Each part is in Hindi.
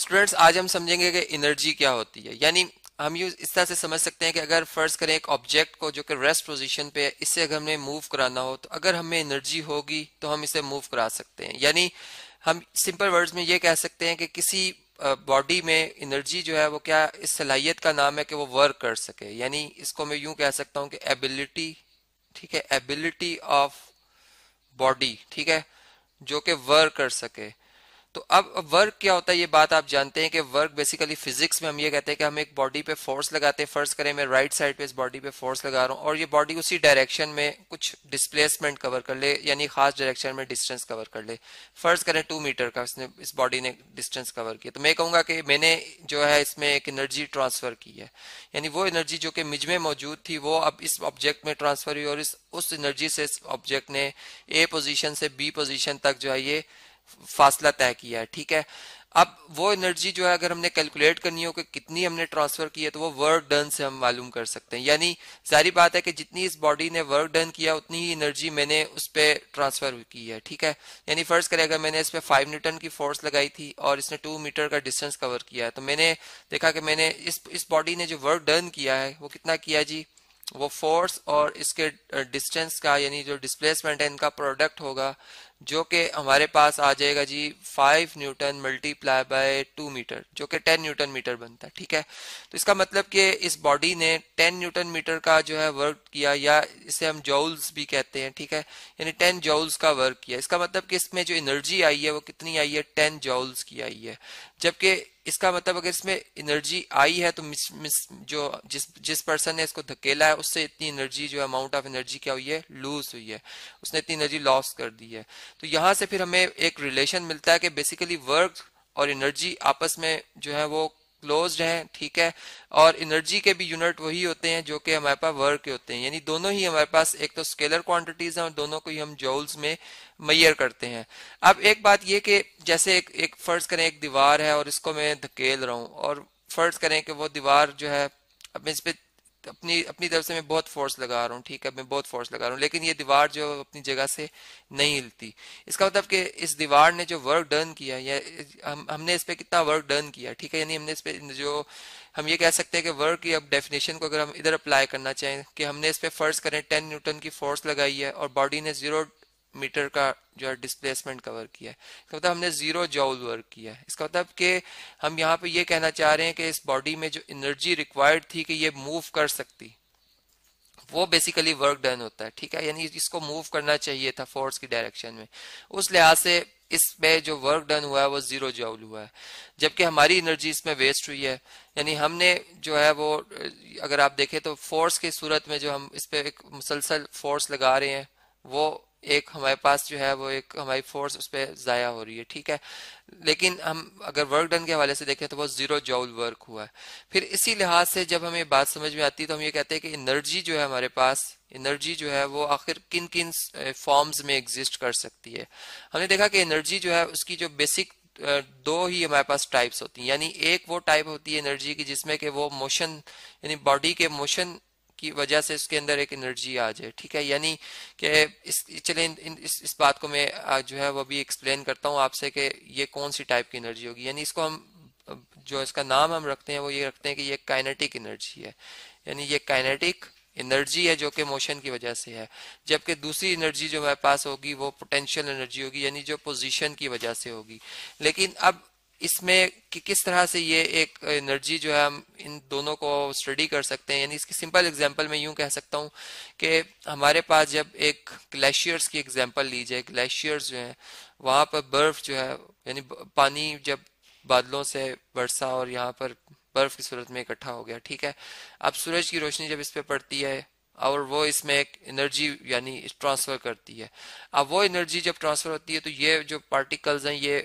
स्टूडेंट्स आज हम समझेंगे कि एनर्जी क्या होती है यानी हम यूज इस तरह से समझ सकते हैं कि अगर फर्ज करें एक ऑब्जेक्ट को जो कि रेस्ट पोजीशन पे है इससे अगर हमें मूव कराना हो तो अगर हमें एनर्जी होगी तो हम इसे मूव करा सकते हैं यानी हम सिंपल वर्ड्स में ये कह सकते हैं कि किसी बॉडी में एनर्जी जो है वो क्या इस सलाहियत का नाम है कि वो वर्क कर सके यानी इसको मैं यूं कह सकता हूं कि एबिलिटी ठीक है एबिलिटी ऑफ बॉडी ठीक है जो कि वर्क कर सके तो अब वर्क क्या होता है ये बात आप जानते हैं कि वर्क बेसिकली फिजिक्स में हम ये कहते हैं कि हम एक बॉडी पे फोर्स लगाते हैं फर्ज करें मैं राइट साइड पे इस बॉडी पे फोर्स लगा रहा हूँ और ये बॉडी उसी डायरेक्शन में कुछ डिस्प्लेसमेंट कवर कर ले यानी खास डायरेक्शन में डिस्टेंस कवर कर ले फर्ज करें टू मीटर का इसने इस बॉडी ने डिस्टेंस कवर किया तो मैं कहूंगा कि मैंने जो है इसमें एक एनर्जी ट्रांसफर की है यानी वो एनर्जी जो कि मिज में मौजूद थी वो अब इस ऑब्जेक्ट में ट्रांसफर हुई और इस उस एनर्जी से इस ऑब्जेक्ट ने ए पोजिशन से बी पोजिशन तक जो है ये फासला तय किया है ठीक है अब वो एनर्जी जो है अगर हमने कैलकुलेट करनी हो कि कितनी हमने ट्रांसफर की है तो वो वर्क डन से हम मालूम कर सकते हैं यानी सारी बात है कि जितनी इस बॉडी ने वर्क डन किया उतनी ही एनर्जी मैंने उस पर ट्रांसफर की है ठीक है यानी फर्ज करें अगर मैंने इस पर फाइव न्यूटन की फोर्स लगाई थी और इसने टू मीटर का डिस्टेंस कवर किया है तो मैंने देखा कि मैंने इस इस बॉडी ने जो वर्क डन किया है वो कितना किया जी वो फोर्स और इसके डिस्टेंस का यानी जो डिस्प्लेसमेंट है इनका प्रोडक्ट होगा जो कि हमारे पास आ जाएगा जी five newton multiply by two metre जो कि टेन न्यूटन मीटर बनता है ठीक है तो इसका मतलब कि इस बॉडी ने टेन न्यूटन मीटर का जो है वर्क किया या इसे हम जॉल्स भी कहते हैं ठीक है यानी टेन जॉल्स का वर्क किया इसका मतलब कि इसमें जो एनर्जी आई है वो कितनी आई है टेन जॉल्स की आई है जबकि इसका मतलब अगर इसमें एनर्जी आई है तो मिस, मिस, जो जिस जिस पर्सन ने इसको धकेला है उससे इतनी एनर्जी जो अमाउंट ऑफ एनर्जी क्या हुई है लूज हुई है उसने इतनी एनर्जी लॉस कर दी है तो यहाँ से फिर हमें एक रिलेशन मिलता है कि बेसिकली वर्क और एनर्जी आपस में जो है वो क्लोज्ड हैं ठीक है और एनर्जी के भी यूनिट वही होते हैं जो कि हमारे पास वर्क के होते हैं यानी दोनों ही हमारे पास एक तो स्केलर क्वांटिटीज हैं और दोनों को ही हम जोल्स में मैयर करते हैं अब एक बात ये कि जैसे एक, एक फर्ज करें एक दीवार है और इसको मैं धकेल रहा हूं और फर्ज करें कि वो दीवार जो है अब मैं इस पर अपनी अपनी तरफ से मैं बहुत फोर्स लगा रहा हूँ ठीक है मैं बहुत फोर्स लगा रहा हूँ लेकिन ये दीवार जो अपनी जगह से नहीं हिलती इसका मतलब कि इस दीवार ने जो वर्क डन किया या हम हमने इस पर कितना वर्क डन किया ठीक है यानी हमने इस पर जो हम ये कह सकते हैं कि वर्क की अब डेफिनेशन को अगर हम इधर अप्लाई करना चाहें कि हमने इस पर फर्ज करें टेन न्यूटन की फोर्स लगाई है और बॉडी ने जीरो मीटर का जो है डिस्प्लेसमेंट कवर किया है इसका मतलब हमने जीरो जॉल वर्क किया है इसका मतलब कि हम यहाँ पे ये कहना चाह रहे हैं कि इस बॉडी में जो एनर्जी रिक्वायर्ड थी कि ये मूव कर सकती वो बेसिकली वर्क डन होता है ठीक है यानी इसको मूव करना चाहिए था फोर्स की डायरेक्शन में उस लिहाज से इसमें जो वर्क डन हुआ है वो जीरो जॉल हुआ है जबकि हमारी एनर्जी इसमें वेस्ट हुई है यानी हमने जो है वो अगर आप देखें तो फोर्स की सूरत में जो हम इस पर एक मुसलसल फोर्स लगा रहे हैं वो एक हमारे पास जो है वो एक हमारी फोर्स उस पर ज़ाया हो रही है ठीक है लेकिन हम अगर वर्क डन के हवाले से देखें तो वो ज़ीरो जॉल वर्क हुआ है फिर इसी लिहाज से जब हमें बात समझ में आती है तो हम ये कहते हैं कि एनर्जी जो है हमारे पास एनर्जी जो है वो आखिर किन किन फॉर्म्स में एग्जिस्ट कर सकती है हमने देखा कि एनर्जी जो है उसकी जो बेसिक दो ही हमारे पास टाइप्स होती हैं यानी एक वो टाइप होती है एनर्जी की जिसमें कि वो मोशन यानी बॉडी के मोशन की वजह से उसके अंदर एक एनर्जी आ जाए ठीक है यानी कि इस चले इन, इन, इस, इस बात को मैं जो है वो भी एक्सप्लेन करता हूँ आपसे कि ये कौन सी टाइप की एनर्जी होगी यानी इसको हम जो इसका नाम हम रखते हैं वो ये रखते हैं कि ये काइनेटिक एनर्जी है यानी ये काइनेटिक एनर्जी है जो कि मोशन की वजह से है जबकि दूसरी एनर्जी जो हमारे पास होगी वो पोटेंशियल एनर्जी होगी यानी जो पोजीशन की वजह से होगी लेकिन अब इसमें कि किस तरह से ये एक एनर्जी जो है हम इन दोनों को स्टडी कर सकते हैं यानी इसकी सिंपल एग्जांपल मैं यूं कह सकता हूं कि हमारे पास जब एक ग्लेशियर्स की एग्जांपल ली जाए ग्लेशियर्स जो है वहां पर बर्फ जो है यानी पानी जब बादलों से बरसा और यहाँ पर बर्फ की सूरत में इकट्ठा हो गया ठीक है अब सूरज की रोशनी जब इस पर पड़ती है और वो इसमें एक एनर्जी यानी ट्रांसफर करती है अब वो एनर्जी जब ट्रांसफर होती है तो ये जो पार्टिकल्स हैं ये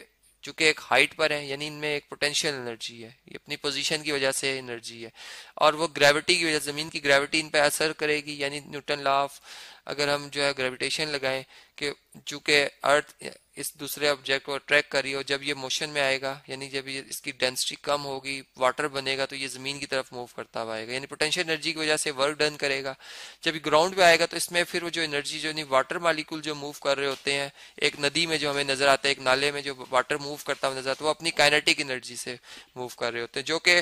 चूंकि एक हाइट पर है यानी इनमें एक पोटेंशियल एनर्जी है ये अपनी पोजीशन की वजह से एनर्जी है और वो ग्रेविटी की वजह ज़मीन की ग्रेविटी इन पर असर करेगी यानी न्यूटन लॉ ऑफ अगर हम जो है ग्रेविटेशन लगाएं कि चूंकि अर्थ इस दूसरे ऑब्जेक्ट को अट्रैक्ट करी और जब ये मोशन में आएगा यानी जब ये इसकी डेंसिटी कम होगी वाटर बनेगा तो ये जमीन की तरफ मूव करता हुआ आएगा यानी पोटेंशियल एनर्जी की वजह से वर्क डन करेगा जब ग्राउंड पे आएगा तो इसमें फिर वो जो एनर्जी जो यानी वाटर मालिकूल जो मूव कर रहे होते हैं एक नदी में जो हमें नजर आता है एक नाले में जो वाटर मूव करता हुआ नजर आता है वो अपनी काइनेटिक एनर्जी से मूव कर रहे होते हैं जो कि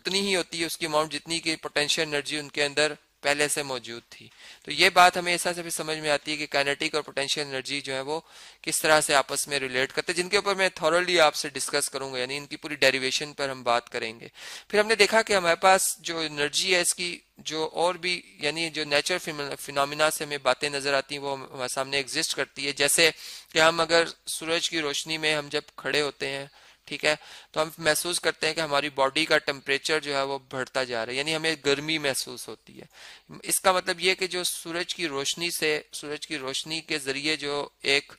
उतनी ही होती है उसकी अमाउंट जितनी की पोटेंशियल एनर्जी उनके अंदर पहले से मौजूद थी तो ये बात हमें ऐसा से भी समझ में आती है कि काइनेटिक और पोटेंशियल एनर्जी जो है वो किस तरह से आपस में रिलेट करते हैं जिनके ऊपर मैं थॉरली आपसे डिस्कस करूंगा यानी इनकी पूरी डेरिवेशन पर हम बात करेंगे फिर हमने देखा कि हमारे पास जो एनर्जी है इसकी जो और भी यानी जो नेचर फिनोमिना से हमें बातें नजर आती हैं वो हमारे सामने एग्जिस्ट करती है जैसे कि हम अगर सूरज की रोशनी में हम जब खड़े होते हैं ठीक है तो हम महसूस करते हैं कि हमारी बॉडी का टेम्परेचर जो है वो बढ़ता जा रहा है यानी हमें गर्मी महसूस होती है इसका मतलब ये कि जो सूरज की रोशनी से सूरज की रोशनी के जरिए जो एक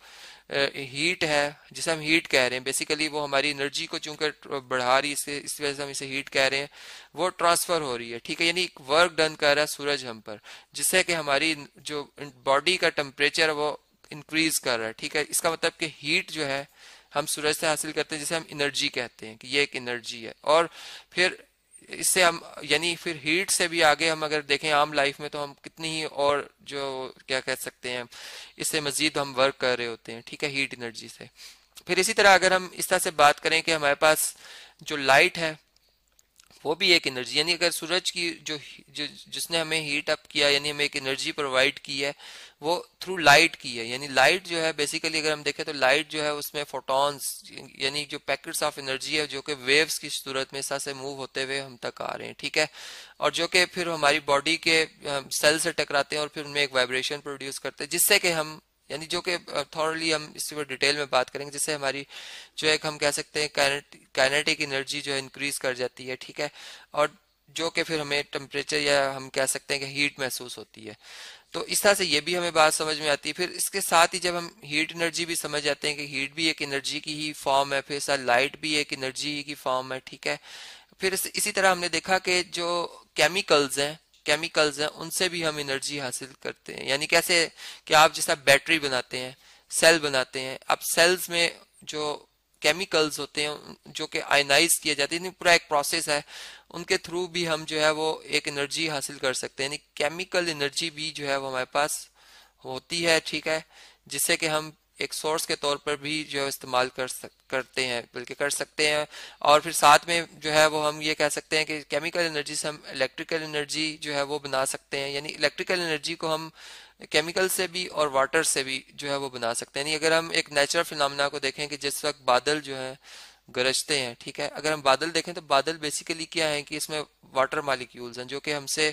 हीट है जिसे हम हीट कह रहे हैं बेसिकली वो हमारी एनर्जी को चूंकि बढ़ा रही है इस वजह से हम इसे हीट कह रहे हैं वो ट्रांसफर हो रही है ठीक है यानी एक वर्क डन कर रहा है सूरज हम पर जिससे कि हमारी जो बॉडी का टेम्परेचर वो इंक्रीज कर रहा है ठीक है इसका मतलब कि हीट जो है हम सूरज से हासिल करते हैं जिसे हम एनर्जी कहते हैं कि ये एक एनर्जी है और फिर इससे हम यानी फिर हीट से भी आगे हम अगर देखें आम लाइफ में तो हम कितनी ही और जो क्या कह सकते हैं इससे मजीद हम वर्क कर रहे होते हैं ठीक है हीट एनर्जी से फिर इसी तरह अगर हम इस तरह से बात करें कि हमारे पास जो लाइट है वो भी एक एनर्जी यानी अगर सूरज की जो जो जिसने हमें हीट अप किया यानी हमें एक एनर्जी प्रोवाइड की है वो थ्रू लाइट की है यानी लाइट जो है बेसिकली अगर हम देखें तो लाइट जो है उसमें फोटॉन्स यानी जो पैकेट्स ऑफ एनर्जी है जो कि वेव्स की सूरत में से मूव होते हुए हम तक आ रहे हैं ठीक है और जो कि फिर हमारी बॉडी के सेल से टकराते हैं और फिर उनमें एक वाइब्रेशन प्रोड्यूस करते हैं जिससे कि हम यानी जो कि थॉरली हम इसके ऊपर डिटेल में बात करेंगे जिससे हमारी जो है हम कह सकते हैं काइनेटिक एनर्जी जो है इंक्रीज कर जाती है ठीक है और जो कि फिर हमें टेम्परेचर या हम कह सकते हैं कि हीट महसूस होती है तो इस तरह से ये भी हमें बात समझ में आती है फिर इसके साथ ही जब हम हीट एनर्जी भी समझ जाते हैं कि हीट भी एक एनर्जी की ही फॉर्म है फिर साथ लाइट भी एक एनर्जी की फॉर्म है ठीक है फिर इसी तरह हमने देखा कि जो केमिकल्स हैं केमिकल्स हैं उनसे भी हम एनर्जी हासिल करते हैं यानी कैसे कि आप जैसा बैटरी बनाते हैं सेल बनाते हैं अब सेल्स में जो केमिकल्स होते हैं जो कि आयनाइज किए जाते हैं पूरा एक प्रोसेस है उनके थ्रू भी हम जो है वो एक एनर्जी हासिल कर सकते हैं यानी केमिकल एनर्जी भी जो है वो हमारे पास होती है ठीक है जिससे कि हम एक सोर्स के तौर पर भी जो इस्तेमाल कर सक करते हैं बल्कि कर सकते हैं और फिर साथ में जो है वो हम ये कह सकते हैं कि केमिकल एनर्जी से हम इलेक्ट्रिकल एनर्जी जो है वो बना सकते हैं यानी इलेक्ट्रिकल एनर्जी को हम केमिकल से भी और वाटर से भी जो है वो बना सकते हैं यानी अगर हम एक नेचुरल फिनमिना को देखें कि जिस वक्त बादल जो है गरजते हैं ठीक है अगर हम बादल देखें तो बादल बेसिकली क्या है कि इसमें वाटर मालिक्यूल्स हैं जो कि हमसे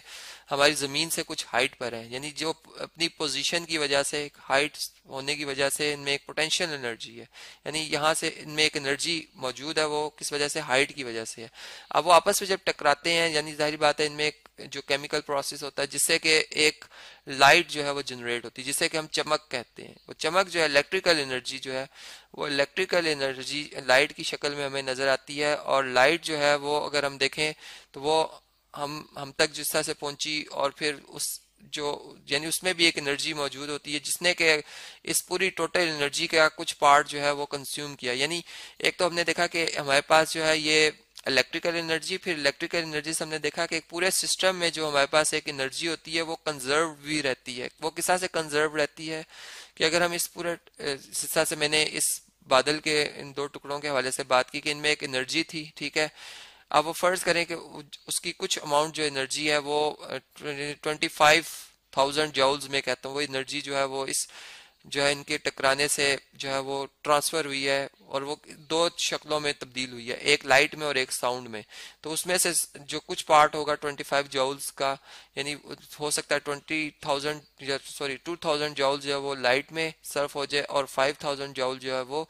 हमारी ज़मीन से कुछ हाइट पर है यानी जो अपनी पोजीशन की वजह से एक हाइट होने की वजह से इनमें एक पोटेंशियल एनर्जी है यानी यहाँ से इनमें एक एनर्जी मौजूद है वो किस वजह से हाइट की वजह से है अब वो आपस में जब टकराते हैं यानी जाहिर बात है इनमें एक जो केमिकल प्रोसेस होता है जिससे कि एक लाइट जो है वो जनरेट होती है जिससे कि हम चमक कहते हैं वो चमक जो है इलेक्ट्रिकल एनर्जी जो है वो इलेक्ट्रिकल एनर्जी लाइट की शक्ल में हमें नजर आती है और लाइट जो है वो अगर हम देखें तो वो हम हम तक जिस तरह से पहुंची और फिर उस जो यानी उसमें भी एक एनर्जी मौजूद होती है जिसने के इस पूरी टोटल एनर्जी का कुछ पार्ट जो है वो कंज्यूम किया यानी एक तो हमने देखा कि हमारे पास जो है ये इलेक्ट्रिकल एनर्जी फिर इलेक्ट्रिकल एनर्जी से हमने देखा कि पूरे सिस्टम में जो हमारे पास एक एनर्जी होती है वो कंजर्व भी रहती है वो किस तरह से कंजर्व रहती है कि अगर हम इस पूरे जिस तरह से मैंने इस बादल के इन दो टुकड़ों के हवाले से बात की कि इनमें एक एनर्जी थी ठीक है अब वो फर्ज करें कि उसकी कुछ अमाउंट जो एनर्जी है वो ट्वेंटी फाइव थाउजेंड जॉल्स में कहता हूँ वो एनर्जी जो है वो इस जो है इनके टकराने से जो है वो ट्रांसफर हुई है और वो दो शक्लों में तब्दील हुई है एक लाइट में और एक साउंड में तो उसमें से जो कुछ पार्ट होगा 25 जॉल्स का यानी हो सकता है 20,000 थाउजेंड सॉरी 2,000 जॉल्स जो है वो लाइट में सर्फ हो जाए और 5,000 जॉल जो है वो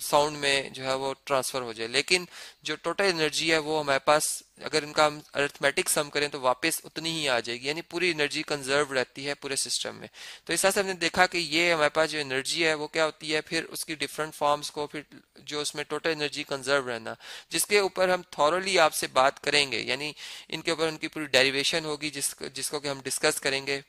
साउंड में जो है वो ट्रांसफर हो जाए लेकिन जो टोटल एनर्जी है वो हमारे पास अगर इनका हम अर्थमेटिक सम करें तो वापस उतनी ही आ जाएगी यानी पूरी एनर्जी कंजर्व रहती है पूरे सिस्टम में तो इस तरह से हमने देखा कि ये हमारे पास जो एनर्जी है वो क्या होती है फिर उसकी डिफरेंट फॉर्म्स को फिर जो उसमें टोटल एनर्जी कंजर्व रहना जिसके ऊपर हम थॉरली आपसे बात करेंगे यानी इनके ऊपर उनकी पूरी डेरिवेशन होगी जिस, जिसको कि हम डिस्कस करेंगे